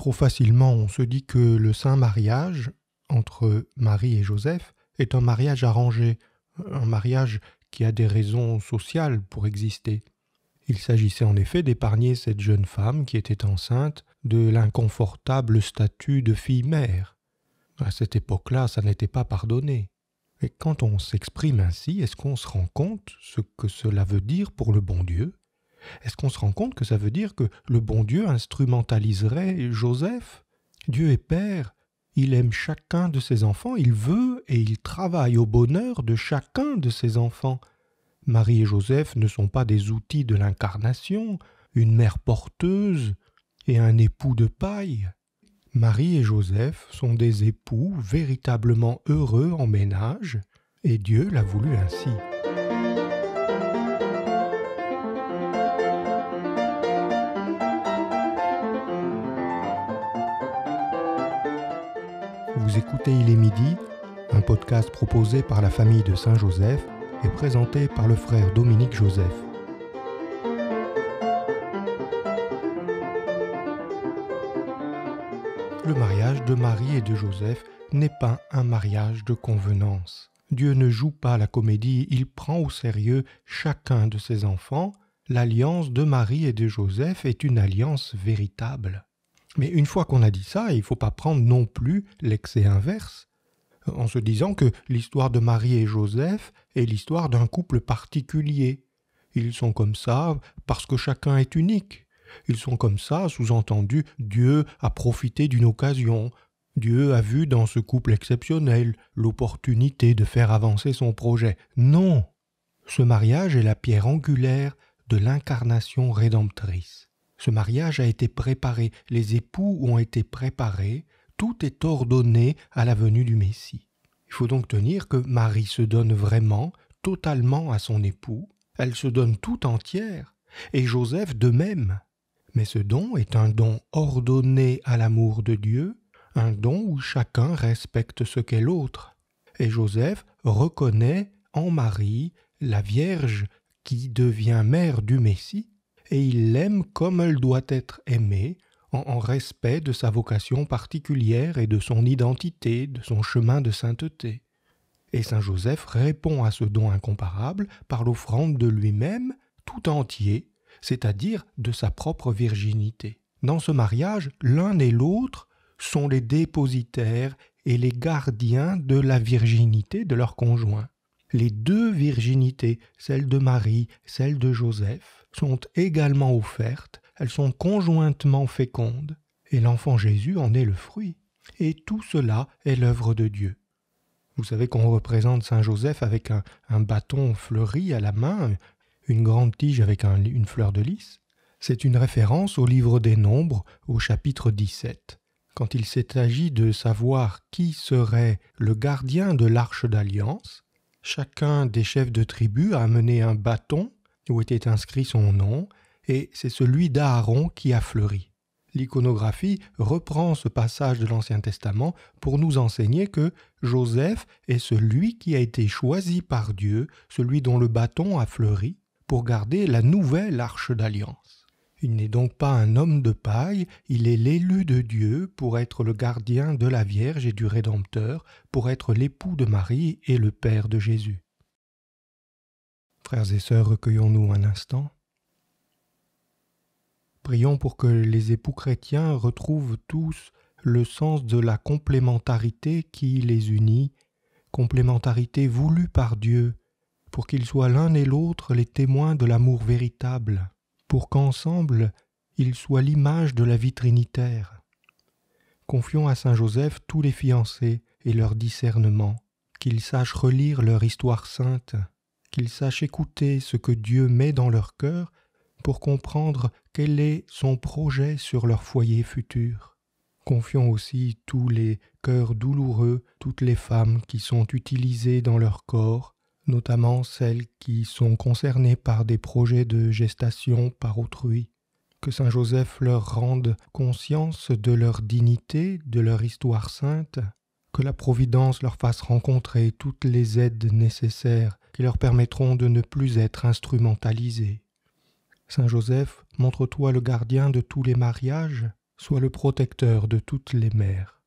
Trop facilement, on se dit que le saint mariage entre Marie et Joseph est un mariage arrangé, un mariage qui a des raisons sociales pour exister. Il s'agissait en effet d'épargner cette jeune femme qui était enceinte de l'inconfortable statut de fille mère. À cette époque-là, ça n'était pas pardonné. Et quand on s'exprime ainsi, est-ce qu'on se rend compte ce que cela veut dire pour le bon Dieu est-ce qu'on se rend compte que ça veut dire que le bon Dieu instrumentaliserait Joseph Dieu est Père, il aime chacun de ses enfants, il veut et il travaille au bonheur de chacun de ses enfants. Marie et Joseph ne sont pas des outils de l'incarnation, une mère porteuse et un époux de paille. Marie et Joseph sont des époux véritablement heureux en ménage, et Dieu l'a voulu ainsi. Vous écoutez Il est midi, un podcast proposé par la famille de Saint-Joseph et présenté par le frère Dominique Joseph. Le mariage de Marie et de Joseph n'est pas un mariage de convenance. Dieu ne joue pas la comédie, il prend au sérieux chacun de ses enfants. L'alliance de Marie et de Joseph est une alliance véritable. Mais une fois qu'on a dit ça, il ne faut pas prendre non plus l'excès inverse, en se disant que l'histoire de Marie et Joseph est l'histoire d'un couple particulier. Ils sont comme ça parce que chacun est unique. Ils sont comme ça, sous-entendu, Dieu a profité d'une occasion. Dieu a vu dans ce couple exceptionnel l'opportunité de faire avancer son projet. Non. Ce mariage est la pierre angulaire de l'incarnation rédemptrice. Ce mariage a été préparé, les époux ont été préparés, tout est ordonné à la venue du Messie. Il faut donc tenir que Marie se donne vraiment, totalement à son époux, elle se donne tout entière, et Joseph de même. Mais ce don est un don ordonné à l'amour de Dieu, un don où chacun respecte ce qu'est l'autre. Et Joseph reconnaît en Marie la Vierge qui devient mère du Messie, et il l'aime comme elle doit être aimée, en, respect de sa vocation particulière et de son identité, de son chemin de sainteté. Et Saint Joseph répond à ce don incomparable par l'offrande de lui-même tout entier, c'est-à-dire de sa propre virginité. Dans ce mariage, l'un et l'autre sont les dépositaires et les gardiens de la virginité de leur conjoint. Les deux virginités, celle de Marie, celle de Joseph, sont également offertes, elles sont conjointement fécondes, et l'enfant Jésus en est le fruit. Et tout cela est l'œuvre de Dieu. Vous savez qu'on représente Saint Joseph avec un, bâton fleuri à la main, une grande tige avec une fleur de lys. C'est une référence au livre des Nombres, au chapitre 17, quand il s'est agi de savoir qui serait le gardien de l'arche d'alliance. Chacun des chefs de tribu a amené un bâton où était inscrit son nom, et c'est celui d'Aaron qui a fleuri. L'iconographie reprend ce passage de l'Ancien Testament pour nous enseigner que Joseph est celui qui a été choisi par Dieu, celui dont le bâton a fleuri, pour garder la nouvelle arche d'alliance. Il n'est donc pas un homme de paille, il est l'élu de Dieu pour être le gardien de la Vierge et du Rédempteur, pour être l'époux de Marie et le père de Jésus. Frères et sœurs, recueillons-nous un instant. Prions pour que les époux chrétiens retrouvent tous le sens de la complémentarité qui les unit, complémentarité voulue par Dieu, pour qu'ils soient l'un et l'autre les témoins de l'amour véritable, pour qu'ensemble ils soient l'image de la vie trinitaire. Confions à Saint Joseph tous les fiancés et leur discernement, qu'ils sachent relire leur histoire sainte, qu'ils sachent écouter ce que Dieu met dans leur cœur pour comprendre quel est son projet sur leur foyer futur. Confions aussi tous les cœurs douloureux, toutes les femmes qui sont utilisées dans leur corps, notamment celles qui sont concernées par des projets de gestation par autrui. Que Saint Joseph leur rende conscience de leur dignité, de leur histoire sainte, que la Providence leur fasse rencontrer toutes les aides nécessaires et leur permettront de ne plus être instrumentalisés. Saint Joseph, montre-toi le gardien de tous les mariages, sois le protecteur de toutes les mères.